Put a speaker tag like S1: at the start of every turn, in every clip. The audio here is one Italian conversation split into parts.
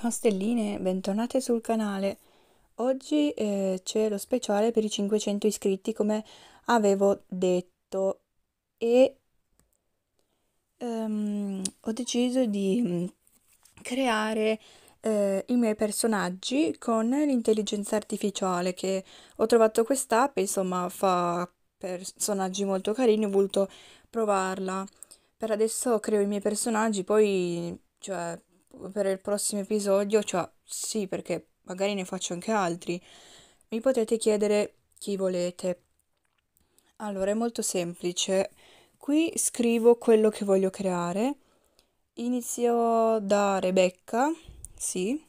S1: Ciao stelline, bentornate sul canale. Oggi eh, c'è lo speciale per i 500 iscritti come avevo detto e um, ho deciso di mm, creare eh, i miei personaggi con l'intelligenza artificiale che ho trovato quest'app, insomma fa personaggi molto carini, ho voluto provarla. Per adesso creo i miei personaggi, poi cioè per il prossimo episodio, cioè sì perché magari ne faccio anche altri, mi potete chiedere chi volete. Allora è molto semplice, qui scrivo quello che voglio creare, inizio da Rebecca, sì,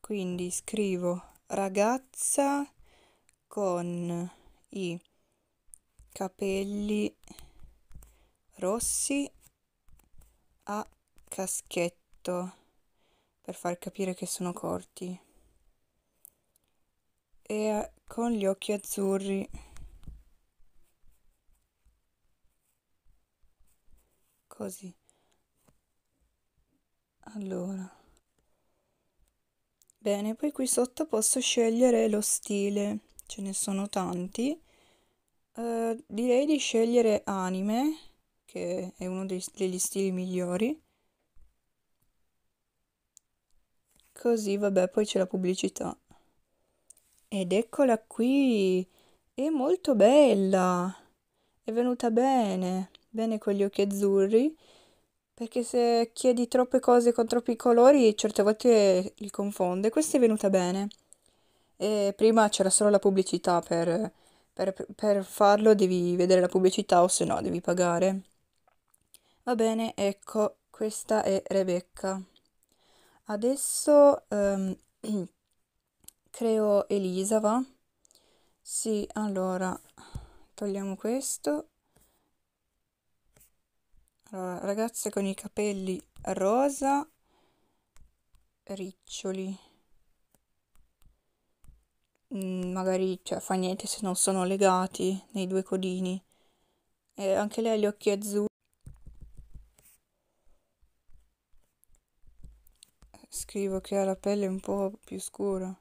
S1: quindi scrivo ragazza con i capelli rossi a caschetto petto per far capire che sono corti e eh, con gli occhi azzurri. Così. Allora. Bene, poi qui sotto posso scegliere lo stile, ce ne sono tanti. Uh, direi di scegliere anime, che è uno degli stili migliori. Così, vabbè, poi c'è la pubblicità. Ed eccola qui! È molto bella! È venuta bene, bene con gli occhi azzurri, perché se chiedi troppe cose con troppi colori, certe volte li confonde. Questa è venuta bene. E prima c'era solo la pubblicità, per, per, per farlo devi vedere la pubblicità o se no devi pagare. Va bene, ecco, questa è Rebecca. Adesso ehm, creo Elisa, va? Sì, allora togliamo questo. Allora, ragazze con i capelli rosa, riccioli. Mm, magari cioè, fa niente se non sono legati nei due codini. E anche lei ha gli occhi azzurri. scrivo che ha la pelle un po' più scura.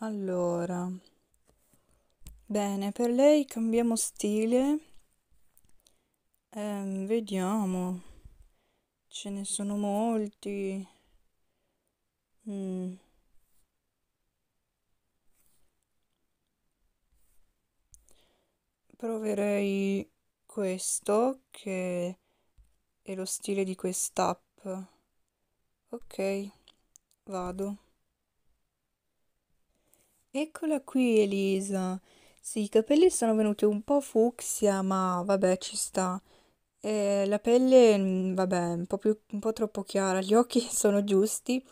S1: Allora, bene, per lei cambiamo stile. Eh, vediamo, ce ne sono molti. Mm. Proverei questo che è lo stile di quest'app. Ok, vado. Eccola qui Elisa. Sì, i capelli sono venuti un po' fucsia, ma vabbè, ci sta. E eh, la pelle, mm, vabbè, un po', più, un po' troppo chiara. Gli occhi sono giusti,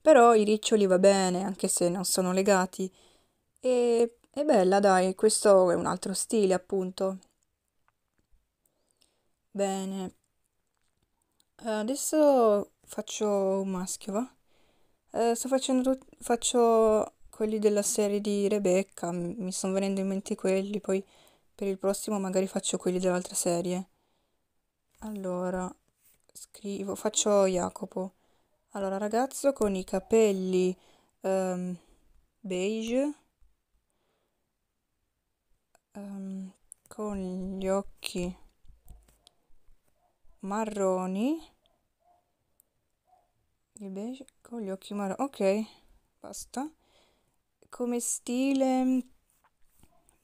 S1: però i riccioli va bene, anche se non sono legati. E è bella, dai, questo è un altro stile, appunto. Bene, eh, adesso faccio un maschio, va? Eh, sto facendo, faccio quelli della serie di Rebecca, mi sono venendo in mente quelli, poi per il prossimo magari faccio quelli dell'altra serie. Allora, scrivo, faccio Jacopo. Allora, ragazzo con i capelli um, beige, um, con gli occhi marroni il beige con gli occhi marroni ok basta come stile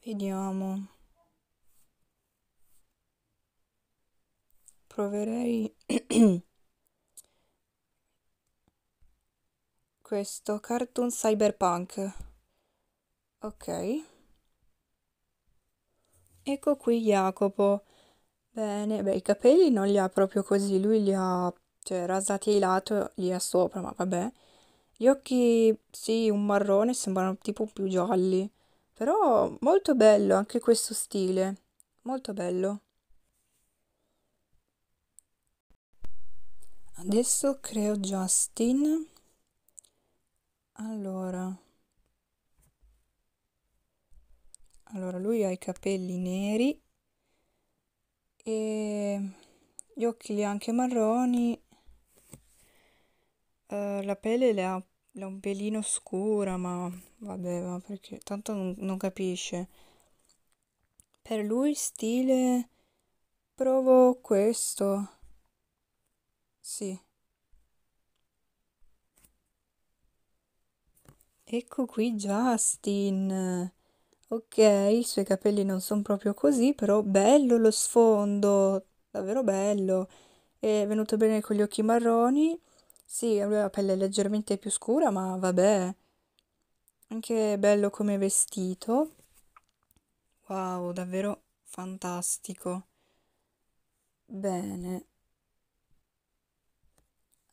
S1: vediamo proverei questo cartoon cyberpunk ok ecco qui Jacopo Bene, beh, i capelli non li ha proprio così, lui li ha, cioè, rasati ai lato, li ha sopra, ma vabbè. Gli occhi, sì, un marrone, sembrano tipo più gialli. Però molto bello anche questo stile, molto bello. Adesso creo Justin. Allora. Allora, lui ha i capelli neri e gli occhi li ha anche marroni, eh, la pelle l'ha, l'ha un pelino scura, ma vabbè, ma perché tanto non, non capisce. Per lui stile provo questo. Sì. Ecco qui Justin. Ok, i suoi capelli non sono proprio così, però bello lo sfondo, davvero bello. È venuto bene con gli occhi marroni. Sì, lui ha la pelle leggermente più scura, ma vabbè. Anche bello come vestito. Wow, davvero fantastico. Bene.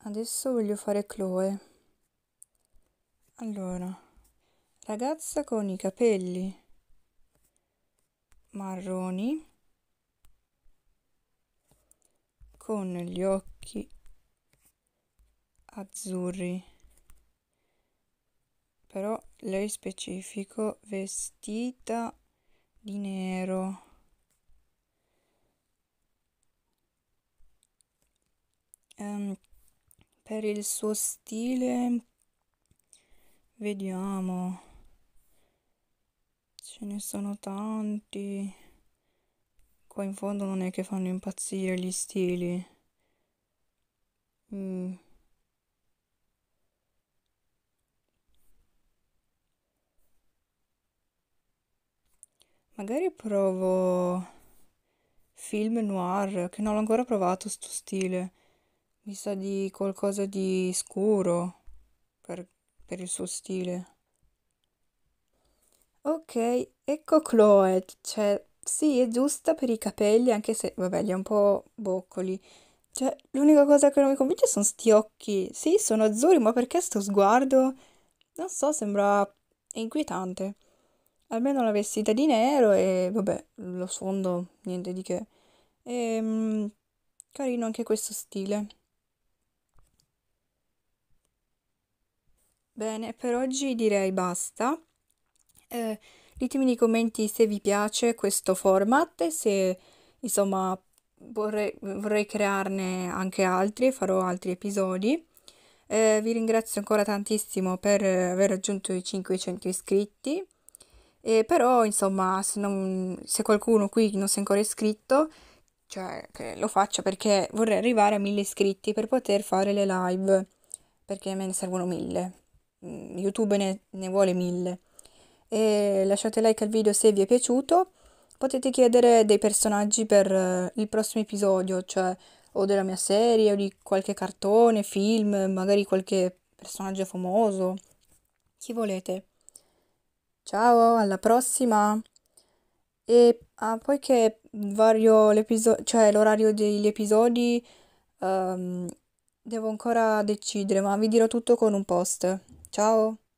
S1: Adesso voglio fare Chloe. Allora, ragazza con i capelli marroni con gli occhi azzurri però lei specifico vestita di nero um, per il suo stile vediamo Ce ne sono tanti. Qua in fondo non è che fanno impazzire gli stili. Mm. Magari provo film noir, che non l'ho ancora provato sto stile. Mi sa di qualcosa di scuro per, per il suo stile. Ok, ecco Chloe, cioè sì, è giusta per i capelli, anche se, vabbè, li ha un po' boccoli. Cioè, l'unica cosa che non mi convince sono sti occhi. Sì, sono azzurri, ma perché sto sguardo? Non so, sembra inquietante. Almeno la vestita di nero e, vabbè, lo sfondo, niente di che. E, ehm, carino anche questo stile. Bene, per oggi direi basta eh, ditemi nei commenti se vi piace questo format, se insomma vorrei, vorrei crearne anche altri, farò altri episodi. Eh, vi ringrazio ancora tantissimo per eh, aver raggiunto i 500 iscritti. Eh, però, insomma, se, non, se, qualcuno qui non si è ancora iscritto, cioè che lo faccia perché vorrei arrivare a 1000 iscritti per poter fare le live, perché me ne servono 1000. Mm, YouTube ne, ne vuole 1000 e lasciate like al video se vi è piaciuto. Potete chiedere dei personaggi per eh, il prossimo episodio, cioè o della mia serie o di qualche cartone, film, magari qualche personaggio famoso, chi volete. Ciao, alla prossima! E ah, poi vario cioè l'orario degli episodi, um, devo ancora decidere, ma vi dirò tutto con un post. Ciao!